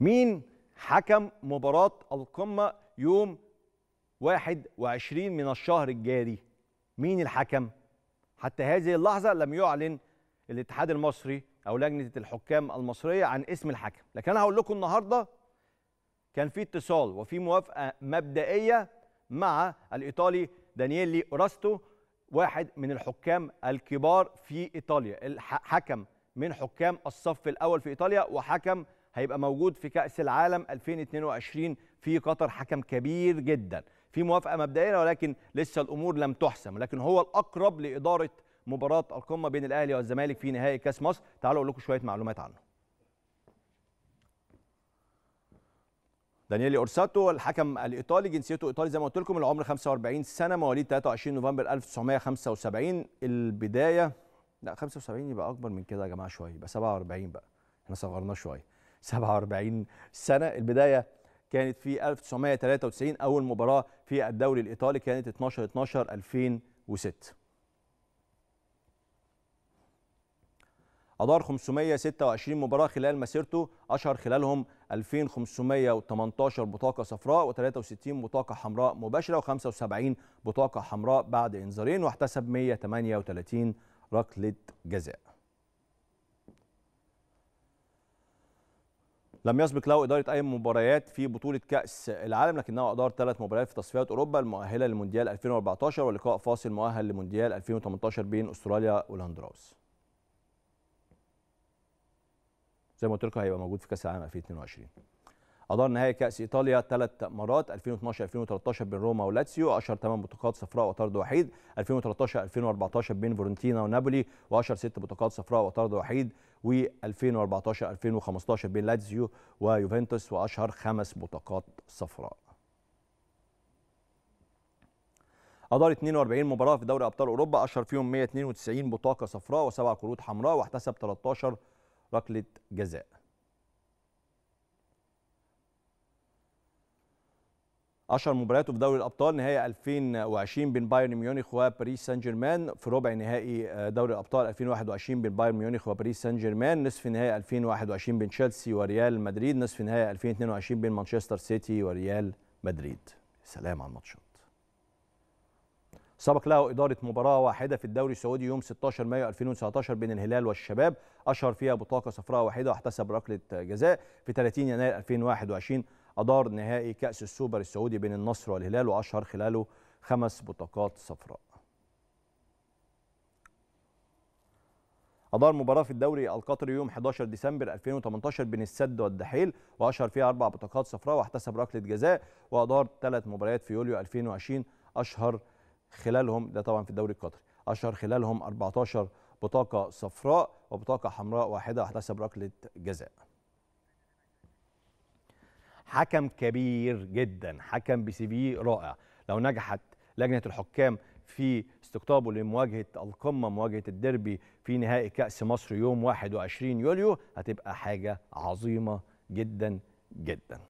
مين حكم مباراة القمة يوم 21 من الشهر الجاري مين الحكم حتى هذه اللحظة لم يعلن الاتحاد المصري أو لجنة الحكام المصرية عن اسم الحكم لكن أنا هقول لكم النهاردة كان في اتصال وفي موافقة مبدئية مع الإيطالي دانييلي أوراستو واحد من الحكام الكبار في إيطاليا حكم من حكام الصف الأول في إيطاليا وحكم هيبقى موجود في كأس العالم 2022 في قطر حكم كبير جدا في موافقة مبدئية ولكن لسه الأمور لم تحسم ولكن هو الأقرب لإدارة مباراة القمة بين الأهلي والزمالك في نهائي كأس مصر تعالوا أقول لكم شوية معلومات عنه دانييلي اورساتو الحكم الايطالي جنسيته ايطالي زي ما قلت لكم العمر 45 سنه مواليد 23 نوفمبر 1975 البدايه لا 75 يبقى اكبر من كده يا جماعه شويه يبقى 47 بقى احنا صغرناه شويه 47 سنة البداية كانت في 1993 أول مباراة في الدوري الإيطالي كانت 12 12 2006 أدار 526 مباراة خلال مسيرته أشهر خلالهم 2518 بطاقة صفراء و63 بطاقة حمراء مباشرة و75 بطاقة حمراء بعد إنذارين واحتسب 138 ركلة جزاء لم يسبق له إدارة أي مباريات في بطولة كأس العالم لكنه أدار ثلاث مباريات في تصفيات أوروبا المؤهلة لمونديال 2014 ولقاء فاصل مؤهل لمونديال 2018 بين أستراليا والهندراوس. زي ما قلت لكم هيبقى موجود في كأس العالم 2022. أدار نهائي كأس إيطاليا ثلاث مرات 2012 2013 بين روما ولاتسيو أشهر ثمان بطاقات صفراء وطرد وحيد 2013 2014 بين فورنتينا ونابولي وأشهر ست بطاقات صفراء وطرد وحيد و2014 2015 بين لاتسيو ويوفنتوس وأشهر خمس بطاقات صفراء أدار 42 مباراة في دوري أبطال أوروبا أشهر فيهم 192 بطاقة صفراء وسبع كروت حمراء واحتسب 13 ركلة جزاء 10 مبارياته في دوري الابطال نهائي 2020 بين بايرن ميونخ وباريس سان جيرمان في ربع نهائي آه، دوري الابطال 2021 بين بايرن ميونخ وباريس سان جيرمان نصف نهائي 2021 بين تشيلسي وريال مدريد نصف نهائي 2022 بين مانشستر سيتي وريال مدريد سلام على الماتشات سبق له إدارة مباراة واحدة في الدوري السعودي يوم 16 مايو 2019 بين الهلال والشباب أشهر فيها بطاقة صفراء واحدة واحتسب ركلة جزاء في 30 يناير 2021 أدار نهائي كأس السوبر السعودي بين النصر والهلال وأشهر خلاله خمس بطاقات صفراء أدار مباراة في الدوري القطري يوم 11 ديسمبر 2018 بين السد والدحيل وأشهر فيها أربع بطاقات صفراء واحتسب ركلة جزاء وأدار ثلاث مباريات في يوليو 2020 أشهر خلالهم ده طبعا في الدوري القطري أشهر خلالهم 14 بطاقة صفراء وبطاقة حمراء واحدة واحتسب ركلة جزاء حكم كبير جدا حكم سي في رائع لو نجحت لجنه الحكام في استقطابه لمواجهه القمه مواجهه الديربي في نهائي كاس مصر يوم 21 يوليو هتبقى حاجه عظيمه جدا جدا